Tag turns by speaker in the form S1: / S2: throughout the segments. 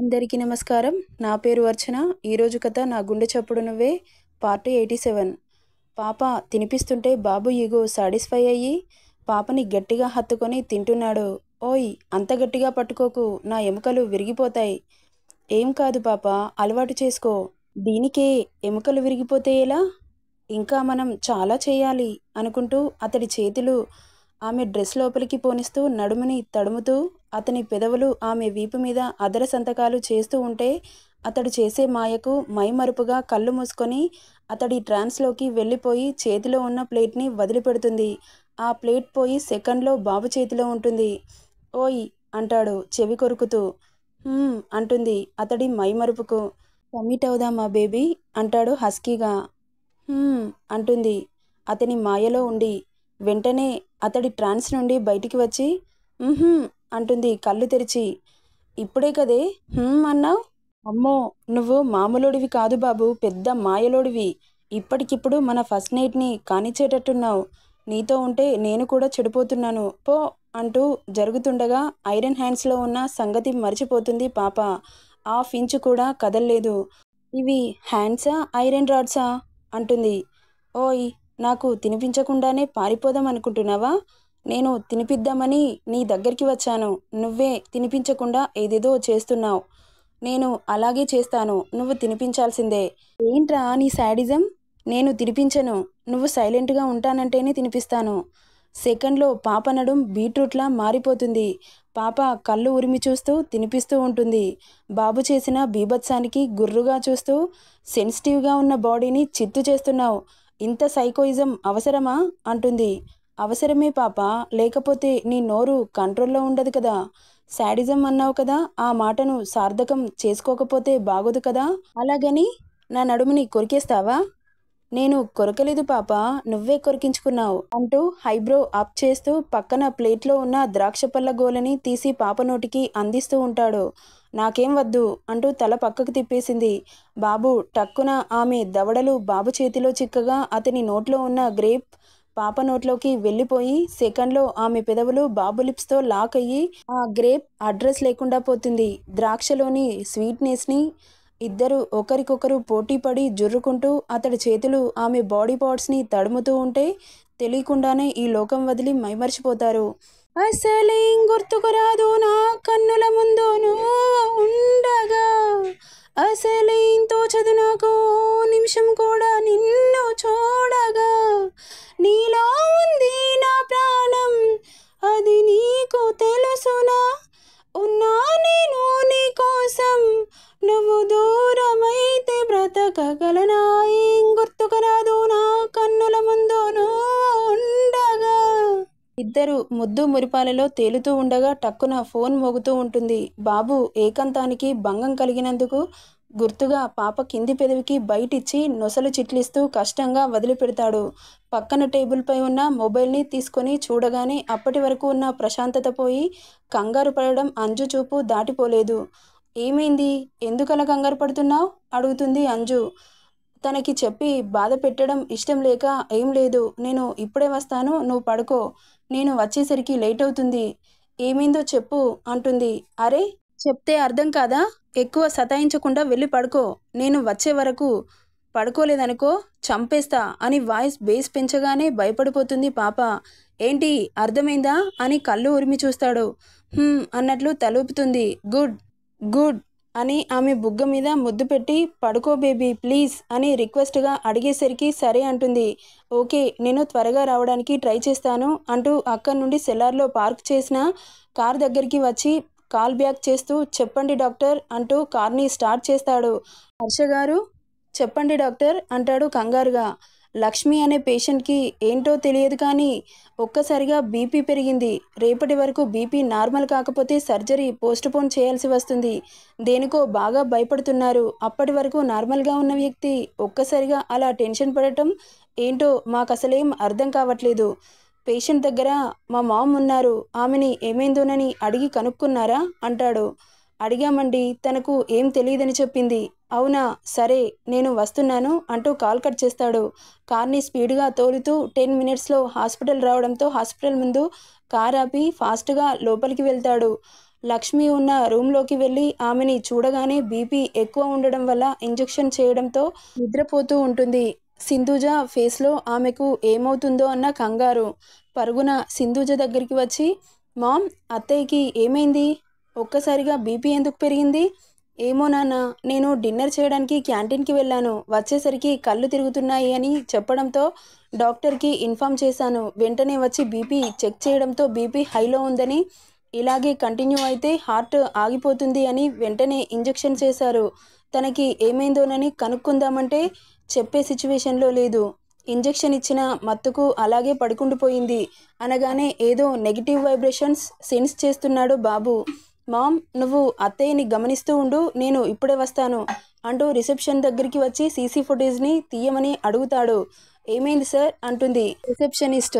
S1: అందరికీ నమస్కారం నా పేరు అర్చన ఈరోజు కథ నా గుండె చప్పుడు నువ్వే పార్ట్ ఎయిటీ సెవెన్ పాప తినిపిస్తుంటే బాబు ఈగో సాటిస్ఫై అయ్యి పాపని గట్టిగా హత్తుకొని తింటున్నాడు ఓయ్ అంత గట్టిగా పట్టుకోకు నా ఎముకలు విరిగిపోతాయి ఏం కాదు పాప అలవాటు చేసుకో దీనికే ఎముకలు విరిగిపోతే ఎలా ఇంకా మనం చాలా చేయాలి అనుకుంటూ అతడి చేతులు ఆమె డ్రెస్ లోపలికి పోనిస్తూ నడుముని తడుముతూ అతని పెదవులు ఆమె వీపు మీద అదర సంతకాలు చేస్తూ ఉంటే అతడు చేసే మాయకు మైమరుపుగా కళ్ళు మూసుకొని అతడి ట్రాన్స్లోకి వెళ్ళిపోయి చేతిలో ఉన్న ప్లేట్ని వదిలిపెడుతుంది ఆ ప్లేట్ పోయి సెకండ్లో బాబు చేతిలో ఉంటుంది ఓయ్ అంటాడు చెవి కొరుకుతూ అంటుంది అతడి మైమరుపుకు కమిట్ అవుదామా బేబీ అంటాడు హస్కీగా అంటుంది అతని మాయలో ఉండి వెంటనే అతడి ట్రాన్స్ నుండి బయటికి వచ్చి అంటుంది కళ్ళు తెరిచి ఇప్పుడే కదే అన్నావు అమ్మో నువ్వు మామూలుడివి కాదు బాబు పెద్ద మాయలోడివి ఇప్పటికిప్పుడు మన ఫస్ట్ నైట్ని కానిచ్చేటట్టున్నావు నీతో ఉంటే నేను కూడా చెడిపోతున్నాను పో అంటూ జరుగుతుండగా ఐరన్ హ్యాండ్స్లో ఉన్న సంగతి మర్చిపోతుంది పాప ఆ ఇంచు కూడా కదల్లేదు ఇవి హ్యాండ్సా ఐరన్ రాడ్సా అంటుంది ఓయ్ నాకు తినిపించకుండానే పారిపోదాం అనుకుంటున్నావా నేను తినిపిద్దామని నీ దగ్గరికి వచ్చాను నువ్వే తినిపించకుండా ఏదేదో చేస్తున్నావు నేను అలాగే చేస్తాను నువ్వు తినిపించాల్సిందే ఏంట్రా నీ శాడిజం నేను తినిపించను నువ్వు సైలెంట్గా ఉంటానంటేనే తినిపిస్తాను సెకండ్లో పాప నడుం బీట్రూట్లా మారిపోతుంది పాప కళ్ళు ఉరిమి చూస్తూ తినిపిస్తూ ఉంటుంది బాబు చేసిన బీభత్సానికి గుర్రుగా చూస్తూ సెన్సిటివ్గా ఉన్న బాడీని చిత్తు చేస్తున్నావు ఇంత సైకోయిజం అవసరమా అంటుంది అవసరమే పాప లేకపోతే నీ నోరు కంట్రోల్లో ఉండదు కదా శాడిజం అన్నావు కదా ఆ మాటను సార్థకం చేసుకోకపోతే బాగోదు కదా అలాగని నా నడుముని కొరికేస్తావా నేను కొరకలేదు పాప నువ్వే కొరికించుకున్నావు అంటూ హైబ్రో అప్ చేస్తూ పక్కన ప్లేట్లో ఉన్న ద్రాక్ష పళ్ళ గోలని తీసి పాప నోటికి అందిస్తూ ఉంటాడు నాకేం వద్దు అంటూ తల పక్కకు తిప్పేసింది బాబు టక్కున ఆమె దవడలు బాబు చేతిలో చిక్కగా అతని నోట్లో ఉన్న గ్రేప్ పాప నోట్లోకి వెళ్ళిపోయి సెకండ్లో ఆమె పెదవులు బాబు తో లాక్ అయ్యి ఆ గ్రేప్ అడ్రస్ లేకుండా పోతుంది ద్రాక్షలోని స్వీట్నెస్ని ఇద్దరు ఒకరికొకరు పోటీపడి జుర్రుకుంటూ అతడి చేతులు ఆమె బాడీ పార్ట్స్ని తడుముతూ ఉంటే తెలియకుండానే ఈ లోకం వదిలి మైమర్చిపోతారు అసలేం గుర్తుకురాదు నా కన్నుల ముందు ఉండగా అసలేం తోచదు నాకు నిమిషం కూడా నిన్ను చూడగా నీలో ఉంది నా ప్రాణం అది నీకు తెలుసునా ఉన్నా నేను నీ కోసం నువ్వు దూరమైతే బ్రతకగలనా ఏం గుర్తుకరాదు నా కన్నుల ముందు ఉండగా ఇద్దరు ముద్దు మురిపాలలో తేలుతూ ఉండగా టక్కున ఫోన్ మోగుతూ ఉంటుంది బాబు ఏకాంతానికి భంగం కలిగినందుకు గుర్తుగా పాప కింది పెదవికి బయటిచ్చి నొసలు చిట్లిస్తూ కష్టంగా వదిలిపెడతాడు పక్కన టేబుల్పై ఉన్న మొబైల్ని తీసుకొని చూడగానే అప్పటి వరకు ఉన్న ప్రశాంతత పోయి కంగారు పడడం అంజు చూపు దాటిపోలేదు ఏమైంది ఎందుకలా కంగారు పడుతున్నావు అడుగుతుంది అంజు తనకి చెప్పి బాధ పెట్టడం ఇష్టం లేక ఏం లేదు నేను ఇప్పుడే వస్తాను నువ్వు పడుకో నేను వచ్చేసరికి లేట్ అవుతుంది ఏమైందో చెప్పు అంటుంది అరే చెప్తే అర్థం కాదా ఎక్కువ సతాయించకుండా వెళ్ళి పడుకో నేను వచ్చే వరకు పడుకోలేదనుకో చంపేస్తా అని వాయిస్ బేస్ పెంచగానే భయపడిపోతుంది పాప ఏంటి అర్థమైందా అని కళ్ళు ఉరిమి చూస్తాడు అన్నట్లు తలుపుతుంది గుడ్ గుడ్ అని ఆమె బుగ్గ మీద ముద్దు పెట్టి పడుకో బేబీ ప్లీజ్ అని రిక్వెస్ట్గా అడిగేసరికి సరే అంటుంది ఓకే నేను త్వరగా రావడానికి ట్రై చేస్తాను అంటూ అక్కడి నుండి సెల్లార్లో పార్క్ చేసిన కార్ దగ్గరికి వచ్చి కాల్ బ్యాక్ చేస్తూ చెప్పండి డాక్టర్ అంటూ కార్ని స్టార్ట్ చేస్తాడు హర్ష గారు చెప్పండి డాక్టర్ అంటాడు కంగారుగా లక్ష్మి అనే పేషెంట్కి ఏంటో తెలియదు కానీ ఒక్కసారిగా బీపీ పెరిగింది రేపటి వరకు బీపీ నార్మల్ కాకపోతే సర్జరీ పోస్ట్పోన్ చేయాల్సి వస్తుంది దేనికో బాగా భయపడుతున్నారు అప్పటి వరకు నార్మల్గా ఉన్న వ్యక్తి ఒక్కసారిగా అలా టెన్షన్ పడటం ఏంటో మాకు అసలేం అర్థం కావట్లేదు పేషెంట్ దగ్గర మా మామ్ ఉన్నారు ఆమెని ఏమైందోనని అడిగి కనుక్కున్నారా అంటాడు అడిగామండి తనకు ఏం తెలియదని చెప్పింది అవునా సరే నేను వస్తున్నాను అంటూ కాల్ కట్ చేస్తాడు కార్ని స్పీడ్గా తోలుతూ టెన్ మినిట్స్లో హాస్పిటల్ రావడంతో హాస్పిటల్ ముందు కార్ ఆపి ఫాస్ట్గా లోపలికి వెళ్తాడు లక్ష్మి ఉన్న రూమ్లోకి వెళ్ళి ఆమెని చూడగానే బీపీ ఎక్కువ ఉండడం వల్ల ఇంజెక్షన్ చేయడంతో నిద్రపోతూ ఉంటుంది సింధుజ ఫేస్లో ఆమెకు ఏమవుతుందో అన్న కంగారు పరుగున సింధుజ దగ్గరికి వచ్చి మామ్ అత్తయ్యకి ఏమైంది ఒక్కసారిగా బీపీ ఎందుకు పెరిగింది ఏమో నాన్న నేను డిన్నర్ చేయడానికి క్యాంటీన్కి వెళ్ళాను వచ్చేసరికి కళ్ళు తిరుగుతున్నాయి అని చెప్పడంతో డాక్టర్కి ఇన్ఫామ్ చేశాను వెంటనే వచ్చి బీపీ చెక్ చేయడంతో బీపీ హైలో ఉందని ఇలాగే కంటిన్యూ అయితే హార్ట్ ఆగిపోతుంది అని వెంటనే ఇంజెక్షన్ చేశారు తనకి ఏమైందోనని కనుక్కుందామంటే చెప్పే సిచ్యువేషన్లో లేదు ఇంజెక్షన్ ఇచ్చిన మత్తుకు అలాగే పడుకుండిపోయింది అనగానే ఏదో నెగిటివ్ వైబ్రేషన్స్ సెన్స్ చేస్తున్నాడు బాబు మామ్ నువ్వు అత్తయ్యని గమనిస్తూ ఉండు నేను ఇప్పుడే వస్తాను అంటూ రిసెప్షన్ దగ్గరికి వచ్చి సీసీ ఫుటేజ్ని తీయమని అడుగుతాడు ఏమైంది సార్ అంటుంది రిసెప్షనిస్ట్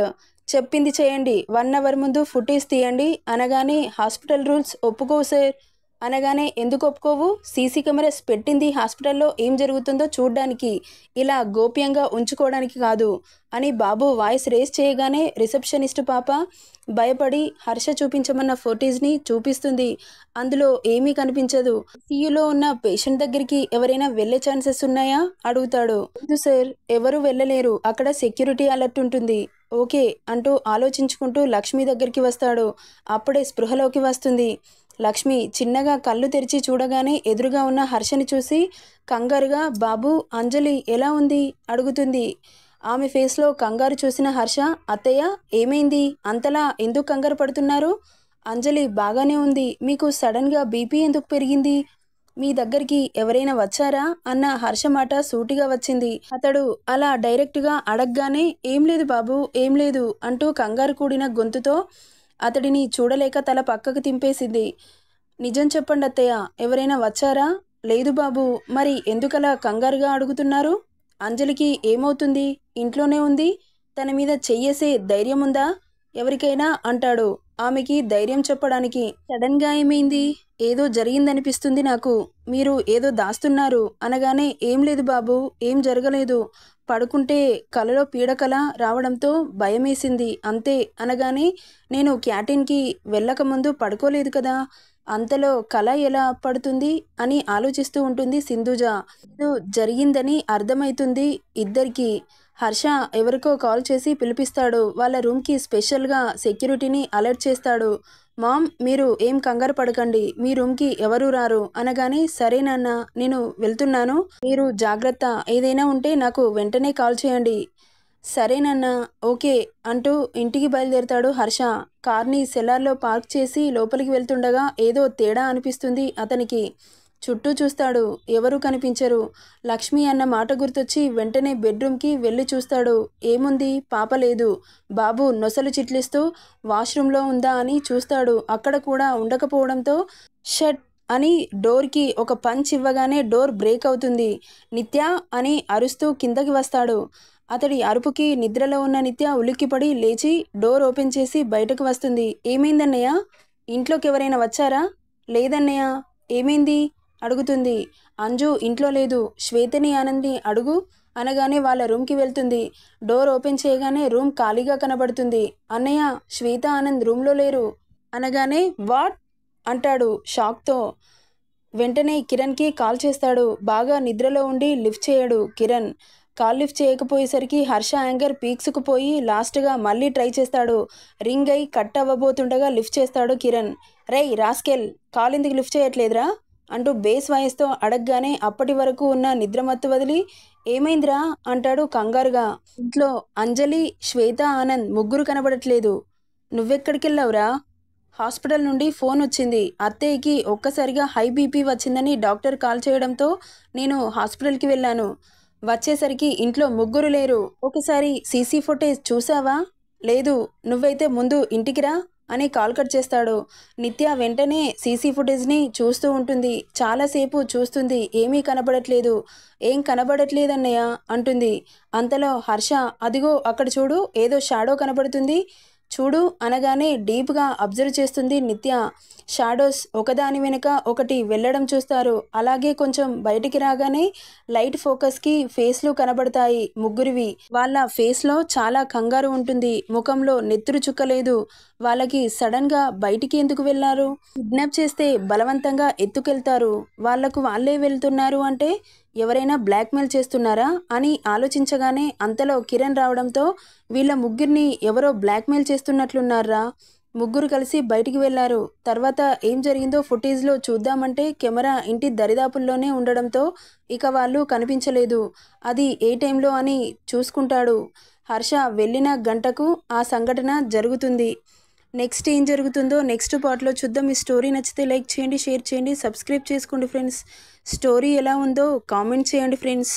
S1: చెప్పింది చేయండి వన్ అవర్ ముందు ఫుటేజ్ తీయండి అనగానే హాస్పిటల్ రూల్స్ ఒప్పుకోవు సార్ అనగానే ఎందుకు ఒప్పుకోవు సీసీ కెమెరాస్ పెట్టింది హాస్పిటల్లో ఏం జరుగుతుందో చూడ్డానికి ఇలా గోప్యంగా ఉంచుకోవడానికి కాదు అని బాబు వాయిస్ రేస్ చేయగానే రిసెప్షనిస్ట్ పాప భయపడి హర్ష చూపించమన్న ఫోటేజ్ని చూపిస్తుంది అందులో ఏమీ కనిపించదు సీయులో ఉన్న పేషెంట్ దగ్గరికి ఎవరైనా వెళ్ళే ఛాన్సెస్ ఉన్నాయా అడుగుతాడు సార్ ఎవరు వెళ్ళలేరు అక్కడ సెక్యూరిటీ అలర్ట్ ఉంటుంది ఓకే అంటూ ఆలోచించుకుంటూ లక్ష్మి దగ్గరికి వస్తాడు అప్పుడే స్పృహలోకి వస్తుంది లక్ష్మి చిన్నగా కళ్ళు తెరిచి చూడగానే ఎదురుగా ఉన్న హర్షని చూసి కంగారుగా బాబు అంజలి ఎలా ఉంది అడుగుతుంది ఆమె ఫేస్లో కంగారు చూసిన హర్ష అత్తయ్య ఏమైంది అంతలా ఎందుకు కంగారు పడుతున్నారు అంజలి బాగానే ఉంది మీకు సడన్గా బీపీ ఎందుకు పెరిగింది మీ దగ్గరికి ఎవరైనా వచ్చారా అన్న హర్ష మాట సూటిగా వచ్చింది అతడు అలా డైరెక్ట్గా అడగగానే ఏం లేదు బాబు ఏం లేదు అంటూ కంగారు కూడిన గొంతుతో అతడిని చూడలేక తల పక్కకు తింపేసింది నిజం చెప్పండి అత్తయ్య ఎవరైనా వచ్చారా లేదు బాబు మరి ఎందుకలా కంగారుగా అడుగుతున్నారు అంజలికి ఏమవుతుంది ఇంట్లోనే ఉంది తన మీద చెయ్యేసే ధైర్యం ఉందా ఎవరికైనా అంటాడు ఆమెకి ధైర్యం చెప్పడానికి సడన్గా ఏమైంది ఏదో జరిగిందనిపిస్తుంది నాకు మీరు ఏదో దాస్తున్నారు అనగానే ఏం లేదు బాబు ఏం జరగలేదు పడుకుంటే కలలో పీడకల రావడంతో భయమేసింది అంతే అనగానే నేను క్యాటీన్కి వెళ్ళకముందు పడుకోలేదు కదా అంతలో కళ ఎలా పడుతుంది అని ఆలోచిస్తూ ఉంటుంది సింధుజ జరిగిందని అర్థమవుతుంది ఇద్దరికి హర్ష ఎవరికో కాల్ చేసి పిలిపిస్తాడు వాళ్ళ రూమ్కి స్పెషల్గా సెక్యూరిటీని అలర్ట్ చేస్తాడు మామ్ మీరు ఏం కంగారు పడకండి మీ రూమ్కి ఎవరు రారు అనగానే సరే నాన్న నేను వెళ్తున్నాను మీరు జాగ్రత్త ఏదైనా ఉంటే నాకు వెంటనే కాల్ చేయండి సరేనన్నా ఓకే అంటూ ఇంటికి బయలుదేరుతాడు హర్ష కార్ని సెల్లార్లో పార్క్ చేసి లోపలికి వెళ్తుండగా ఏదో తేడా అనిపిస్తుంది అతనికి చుట్టూ చూస్తాడు ఎవరూ కనిపించరు లక్ష్మి అన్న మాట గుర్తొచ్చి వెంటనే బెడ్రూమ్కి వెళ్ళి చూస్తాడు ఏముంది పాప లేదు బాబు నొసలు చిట్లిస్తూ వాష్రూమ్లో ఉందా అని చూస్తాడు అక్కడ కూడా ఉండకపోవడంతో షట్ అని డోర్కి ఒక పంచ్ ఇవ్వగానే డోర్ బ్రేక్ అవుతుంది నిత్య అని అరుస్తూ కిందకి వస్తాడు అతడి అరుపుకి నిద్రలో ఉన్న నిత్య ఉలిక్కిపడి లేచి డోర్ ఓపెన్ చేసి బయటకు వస్తుంది ఏమైందన్నయ్య ఇంట్లోకి ఎవరైనా వచ్చారా లేదన్నయ్య ఏమైంది అడుగుతుంది అంజు ఇంట్లో లేదు శ్వేతని ఆనంద్ని అడుగు అనగానే వాళ్ళ రూమ్కి వెళ్తుంది డోర్ ఓపెన్ చేయగానే రూమ్ ఖాళీగా కనబడుతుంది అన్నయ్య శ్వేత ఆనంద్ రూమ్లో లేరు అనగానే వాట్ అంటాడు షాక్తో వెంటనే కిరణ్కి కాల్ చేస్తాడు బాగా నిద్రలో ఉండి లిఫ్ట్ చేయడు కిరణ్ కాల్ లిఫ్ట్ చేయకపోయేసరికి హర్ష యాంగర్ పోయి లాస్ట్గా మళ్ళీ ట్రై చేస్తాడు రింగ్ అయి కట్ అవ్వబోతుండగా లిఫ్ట్ చేస్తాడు కిరణ్ రేయ్ రాస్కెల్ కాల్ ఎందుకు లిఫ్ట్ చేయట్లేదురా అంటూ బేస్ వాయిస్తో అడగగానే అప్పటి వరకు ఉన్న నిద్రమత్తు వదిలి ఏమైందిరా అంటాడు కంగారుగా ఇంట్లో అంజలి శ్వేత ఆనంద్ ముగ్గురు కనబడట్లేదు నువ్వెక్కడికెళ్ళావురా హాస్పిటల్ నుండి ఫోన్ వచ్చింది అత్తయ్యకి ఒక్కసారిగా హై బీపీ వచ్చిందని డాక్టర్ కాల్ చేయడంతో నేను హాస్పిటల్కి వెళ్ళాను వచ్చేసరికి ఇంట్లో ముగ్గురు లేరు ఒకసారి సీసీ ఫుటేజ్ చూసావా లేదు నువ్వైతే ముందు ఇంటికి రా అని కాల్ కట్ చేస్తాడు నిత్య వెంటనే సీసీ ఫుటేజ్ని చూస్తూ ఉంటుంది చాలాసేపు చూస్తుంది ఏమీ కనబడట్లేదు ఏం కనబడట్లేదన్నయ్య అంటుంది అంతలో హర్ష అదిగో అక్కడ చూడు ఏదో షాడో కనబడుతుంది చూడు అనగానే డీప్గా అబ్జర్వ్ చేస్తుంది నిత్య షాడోస్ ఒకదాని వెనుక ఒకటి వెళ్ళడం చూస్తారు అలాగే కొంచెం బయటికి రాగానే లైట్ ఫోకస్కి ఫేస్లు కనబడతాయి ముగ్గురివి వాళ్ళ ఫేస్లో చాలా కంగారు ఉంటుంది ముఖంలో నెత్తురు చుక్కలేదు వాళ్ళకి సడన్గా బయటికి ఎందుకు వెళ్ళారు కిడ్నాప్ చేస్తే బలవంతంగా ఎత్తుకెళ్తారు వాళ్లకు వాళ్ళే వెళ్తున్నారు అంటే ఎవరైనా బ్లాక్మెయిల్ చేస్తున్నారా అని ఆలోచించగానే అంతలో కిరణ్ రావడంతో వీళ్ళ ముగ్గురిని ఎవరో బ్లాక్మెయిల్ చేస్తున్నట్లున్నారా ముగ్గురు కలిసి బయటికి వెళ్లారు తర్వాత ఏం జరిగిందో ఫుటేజ్లో చూద్దామంటే కెమెరా ఇంటి దరిదాపుల్లోనే ఉండడంతో ఇక వాళ్ళు కనిపించలేదు అది ఏ టైంలో అని చూసుకుంటాడు హర్ష వెళ్ళిన గంటకు ఆ సంఘటన జరుగుతుంది నెక్స్ట్ ఏం జరుగుతుందో నెక్స్ట్ పార్ట్లో చూద్దాం ఈ స్టోరీ నచ్చితే లైక్ చేయండి షేర్ చేయండి సబ్స్క్రైబ్ చేసుకోండి ఫ్రెండ్స్ స్టోరీ ఎలా ఉందో కామెంట్ చేయండి ఫ్రెండ్స్